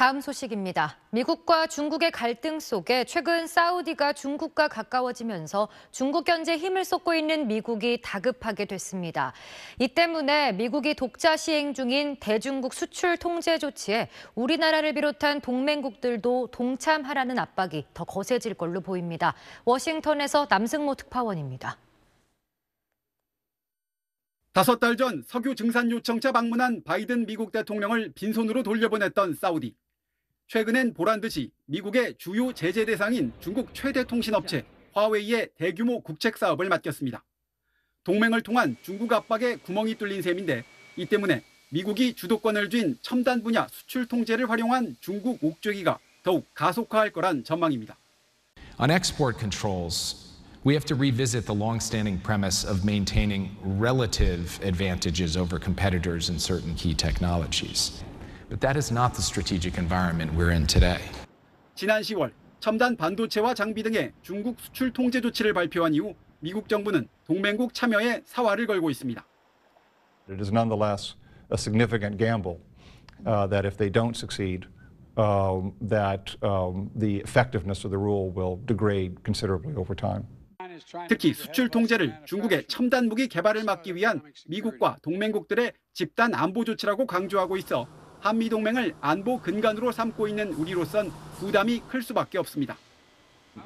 다음 소식입니다. 미국과 중국의 갈등 속에 최근 사우디가 중국과 가까워지면서 중국 견제에 힘을 쏟고 있는 미국이 다급하게 됐습니다. 이 때문에 미국이 독자 시행 중인 대중국 수출 통제 조치에 우리나라를 비롯한 동맹국들도 동참하라는 압박이 더 거세질 걸로 보입니다. 워싱턴에서 남승모 특파원입니다. 다섯 달 전 석유 증산 요청차 방문한 바이든 미국 대통령을 빈손으로 돌려보냈던 사우디. 최근엔 보란듯이 미국의 주요 제재 대상인 중국 최대 통신업체 화웨이의 대규모 국책 사업을 맡겼습니다. 동맹을 통한 중국 압박에 구멍이 뚫린 셈인데 이 때문에 미국이 주도권을 쥔 첨단 분야 수출 통제를 활용한 중국 옥죄기가 더욱 가속화할 거란 전망입니다. On export controls, we have to revisit the long-standing premise of maintaining relative advantages over competitors in certain key technologies. But that is not the strategic environment we're in today. 지난 10월 첨단 반도체와 장비 등의 중국 수출 통제 조치를 발표한 이후 미국 정부는 동맹국 참여에 사활을 걸고 있습니다. It is nonetheless a significant gamble uh, that if they don't succeed, um, that um, the effectiveness of the rule will degrade considerably over time. 특히 수출 통제를 중국의 첨단 무기 개발을 막기 위한 미국과 동맹국들의 집단 안보 조치라고 강조하고 있어 한미동맹을 안보 근간으로 삼고 있는 우리로선 부담이 클 수밖에 없습니다.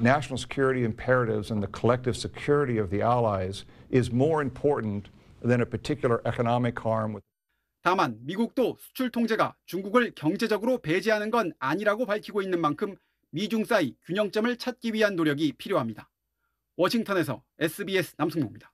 National security imperatives and the collective security of the allies is more important than a particular economic harm. 다만 미국도 수출 통제가 중국을 경제적으로 배제하는 건 아니라고 밝히고 있는 만큼 미중 사이 균형점을 찾기 위한 노력이 필요합니다. 워싱턴에서 SBS 남승모입니다.